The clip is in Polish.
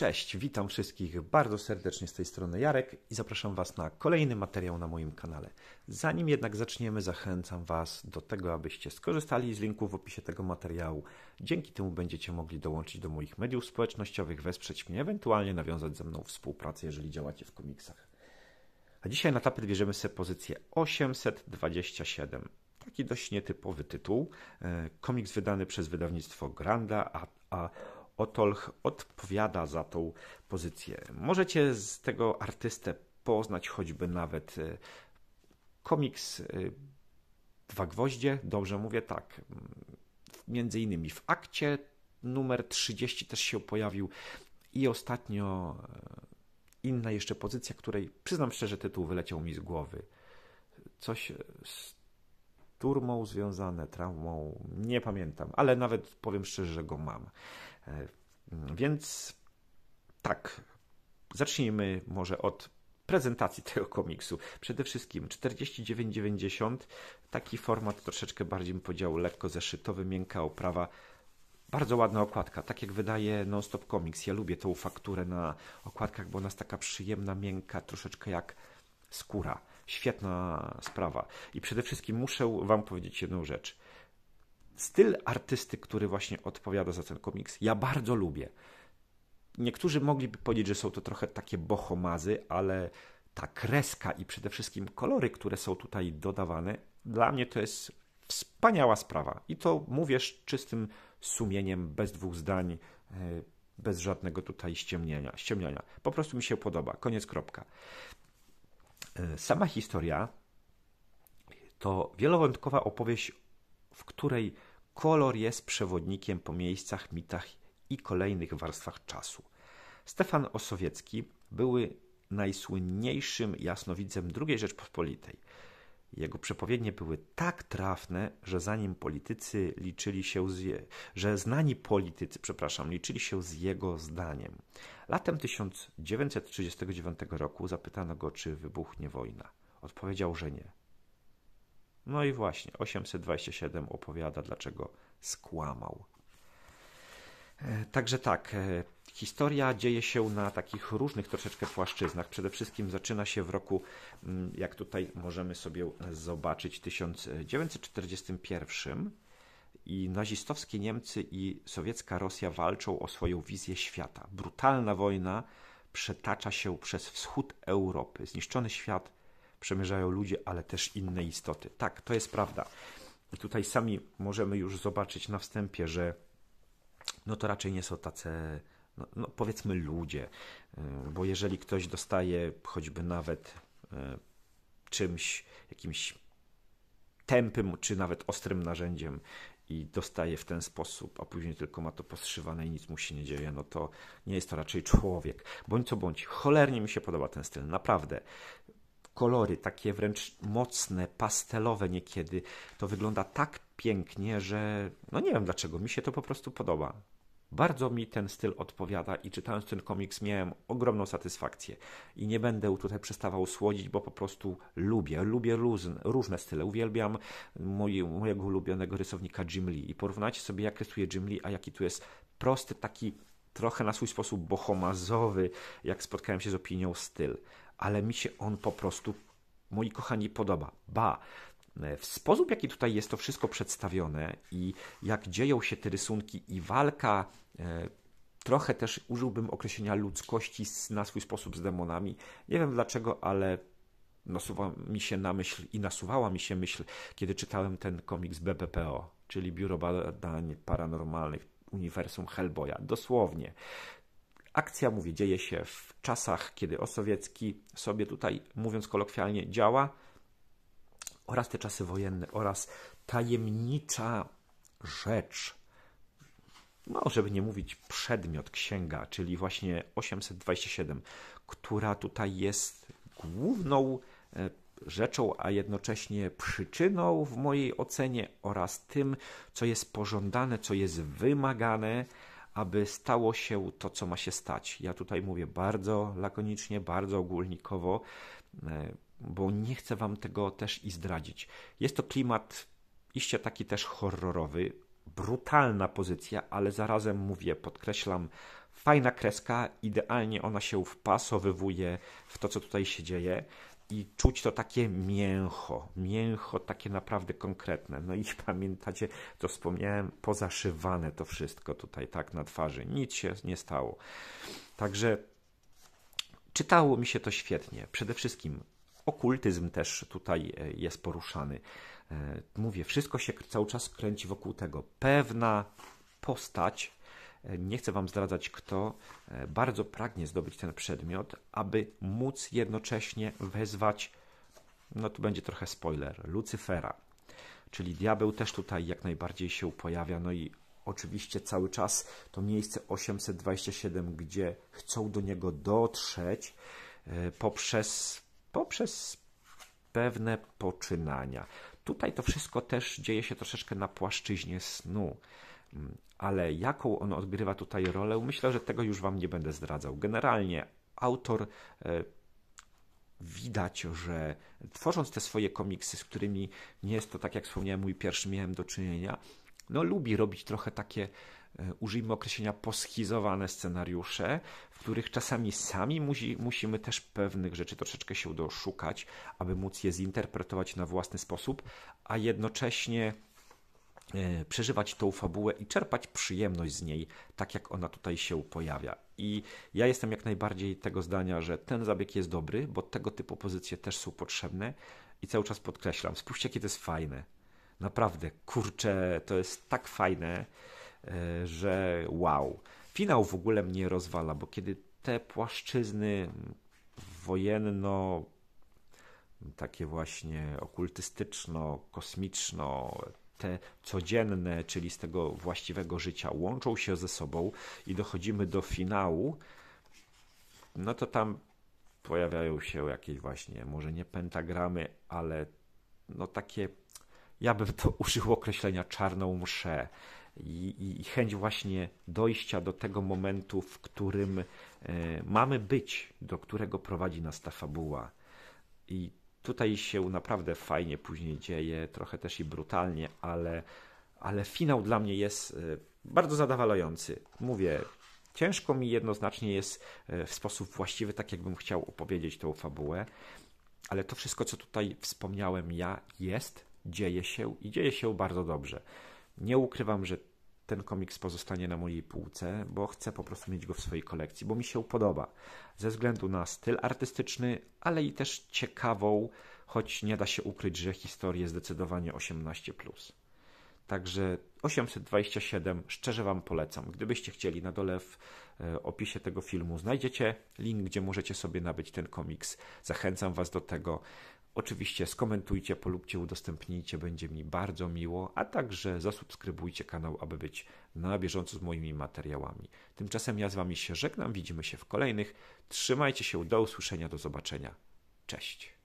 Cześć, witam wszystkich bardzo serdecznie z tej strony Jarek i zapraszam Was na kolejny materiał na moim kanale. Zanim jednak zaczniemy, zachęcam Was do tego, abyście skorzystali z linku w opisie tego materiału. Dzięki temu będziecie mogli dołączyć do moich mediów społecznościowych, wesprzeć mnie, ewentualnie nawiązać ze mną współpracę, jeżeli działacie w komiksach. A dzisiaj na tapet bierzemy sobie pozycję 827. Taki dość nietypowy tytuł. E, komiks wydany przez wydawnictwo Granda, a, a Otolch odpowiada za tą pozycję. Możecie z tego artystę poznać choćby nawet e, komiks e, Dwa Gwoździe, dobrze mówię, tak. Między innymi w akcie numer 30 też się pojawił i ostatnio e, inna jeszcze pozycja, której przyznam szczerze tytuł wyleciał mi z głowy. Coś z turmą związane, traumą, nie pamiętam, ale nawet powiem szczerze, że go mam. E, więc tak, zacznijmy może od prezentacji tego komiksu. Przede wszystkim 49,90, taki format troszeczkę bardziej podziału lekko zeszytowy, miękka oprawa, bardzo ładna okładka, tak jak wydaje Non-Stop Comics. Ja lubię tą fakturę na okładkach, bo ona jest taka przyjemna, miękka, troszeczkę jak skóra świetna sprawa. I przede wszystkim muszę Wam powiedzieć jedną rzecz. Styl artysty, który właśnie odpowiada za ten komiks, ja bardzo lubię. Niektórzy mogliby powiedzieć, że są to trochę takie bohomazy, ale ta kreska i przede wszystkim kolory, które są tutaj dodawane, dla mnie to jest wspaniała sprawa. I to mówię z czystym sumieniem, bez dwóch zdań, e, bez żadnego tutaj ściemnienia, ściemniania. Po prostu mi się podoba. Koniec kropka. E, sama historia to wielowątkowa opowieść, w której kolor jest przewodnikiem po miejscach, mitach i kolejnych warstwach czasu. Stefan Osowiecki były najsłynniejszym jasnowidzem II Rzeczpospolitej. Jego przepowiednie były tak trafne, że zanim politycy liczyli się z je, że znani politycy, przepraszam, liczyli się z jego zdaniem. Latem 1939 roku zapytano go, czy wybuchnie wojna. Odpowiedział, że nie. No i właśnie, 827 opowiada, dlaczego skłamał. E, także tak, e, historia dzieje się na takich różnych troszeczkę płaszczyznach. Przede wszystkim zaczyna się w roku, mm, jak tutaj możemy sobie zobaczyć, 1941 i nazistowskie Niemcy i sowiecka Rosja walczą o swoją wizję świata. Brutalna wojna przetacza się przez wschód Europy. Zniszczony świat przemierzają ludzie, ale też inne istoty. Tak, to jest prawda. I tutaj sami możemy już zobaczyć na wstępie, że no to raczej nie są tacy, no, no powiedzmy, ludzie. E, bo jeżeli ktoś dostaje choćby nawet e, czymś, jakimś tępym czy nawet ostrym narzędziem i dostaje w ten sposób, a później tylko ma to postrzywane i nic mu się nie dzieje, no to nie jest to raczej człowiek. Bądź co bądź, cholernie mi się podoba ten styl, naprawdę kolory, takie wręcz mocne, pastelowe niekiedy. To wygląda tak pięknie, że no nie wiem dlaczego, mi się to po prostu podoba. Bardzo mi ten styl odpowiada i czytając ten komiks miałem ogromną satysfakcję. I nie będę tutaj przestawał słodzić, bo po prostu lubię, lubię różne, różne style. Uwielbiam moj, mojego ulubionego rysownika Jim Lee i porównajcie sobie jak rysuje Jim Lee, a jaki tu jest prosty, taki trochę na swój sposób bohomazowy, jak spotkałem się z opinią styl ale mi się on po prostu, moi kochani, podoba. Ba, e, w sposób, jaki tutaj jest to wszystko przedstawione i jak dzieją się te rysunki i walka, e, trochę też użyłbym określenia ludzkości na swój sposób z demonami. Nie wiem dlaczego, ale nasuwa mi się na myśl i nasuwała mi się myśl, kiedy czytałem ten komiks BPPO, czyli Biuro Badań Paranormalnych, uniwersum Hellboya. Dosłownie. Akcja, mówię, dzieje się w czasach, kiedy Osowiecki sobie tutaj, mówiąc kolokwialnie, działa, oraz te czasy wojenne, oraz tajemnicza rzecz, no, żeby nie mówić przedmiot księga, czyli właśnie 827, która tutaj jest główną e, rzeczą, a jednocześnie przyczyną w mojej ocenie oraz tym, co jest pożądane, co jest wymagane, aby stało się to, co ma się stać. Ja tutaj mówię bardzo lakonicznie, bardzo ogólnikowo, e, bo nie chcę Wam tego też i zdradzić. Jest to klimat iście taki też horrorowy, brutalna pozycja, ale zarazem mówię, podkreślam, fajna kreska, idealnie ona się wpasowywuje w to, co tutaj się dzieje i czuć to takie mięcho, mięcho takie naprawdę konkretne. No i pamiętacie, to wspomniałem, pozaszywane to wszystko tutaj, tak, na twarzy. Nic się nie stało. Także czytało mi się to świetnie. Przede wszystkim okultyzm też tutaj e, jest poruszany. E, mówię, wszystko się cały czas kręci wokół tego. Pewna postać nie chcę Wam zdradzać kto, e, bardzo pragnie zdobyć ten przedmiot, aby móc jednocześnie wezwać, no tu będzie trochę spoiler, Lucyfera. Czyli diabeł też tutaj jak najbardziej się pojawia, no i oczywiście cały czas to miejsce 827, gdzie chcą do niego dotrzeć e, poprzez, poprzez pewne poczynania. Tutaj to wszystko też dzieje się troszeczkę na płaszczyźnie snu ale jaką on odgrywa tutaj rolę, myślę, że tego już Wam nie będę zdradzał. Generalnie autor e, widać, że tworząc te swoje komiksy, z którymi nie jest to tak, jak wspomniałem, mój pierwszy miałem do czynienia, no lubi robić trochę takie, e, użyjmy określenia, poschizowane scenariusze, w których czasami sami musi, musimy też pewnych rzeczy troszeczkę się doszukać, aby móc je zinterpretować na własny sposób, a jednocześnie E, przeżywać tą fabułę i czerpać przyjemność z niej, tak jak ona tutaj się pojawia. I ja jestem jak najbardziej tego zdania, że ten zabieg jest dobry, bo tego typu pozycje też są potrzebne i cały czas podkreślam, spójrzcie, jakie to jest fajne. Naprawdę, kurczę, to jest tak fajne, e, że wow. Finał w ogóle mnie rozwala, bo kiedy te płaszczyzny wojenno, takie właśnie okultystyczno, kosmiczno, te codzienne, czyli z tego właściwego życia, łączą się ze sobą i dochodzimy do finału, no to tam pojawiają się jakieś właśnie, może nie pentagramy, ale no takie, ja bym to użył określenia czarną mszę. I, i, chęć właśnie dojścia do tego momentu, w którym y, mamy być, do którego prowadzi nas ta fabuła. I Tutaj się naprawdę fajnie później dzieje, trochę też i brutalnie, ale, ale finał dla mnie jest e, bardzo zadowalający. Mówię, ciężko mi jednoznacznie jest e, w sposób właściwy, tak jakbym chciał opowiedzieć tą fabułę, ale to wszystko, co tutaj wspomniałem ja, jest, dzieje się i dzieje się bardzo dobrze. Nie ukrywam, że ten komiks pozostanie na mojej półce, bo chcę po prostu mieć go w swojej kolekcji, bo mi się podoba. Ze względu na styl artystyczny, ale i też ciekawą, choć nie da się ukryć, że historię zdecydowanie 18. Także 827 szczerze Wam polecam. Gdybyście chcieli, na dole w e, opisie tego filmu znajdziecie link, gdzie możecie sobie nabyć ten komiks. Zachęcam Was do tego. Oczywiście skomentujcie, polubcie, udostępnijcie, będzie mi bardzo miło, a także zasubskrybujcie kanał, aby być na bieżąco z moimi materiałami. Tymczasem ja z Wami się żegnam, widzimy się w kolejnych. Trzymajcie się, do usłyszenia, do zobaczenia. Cześć.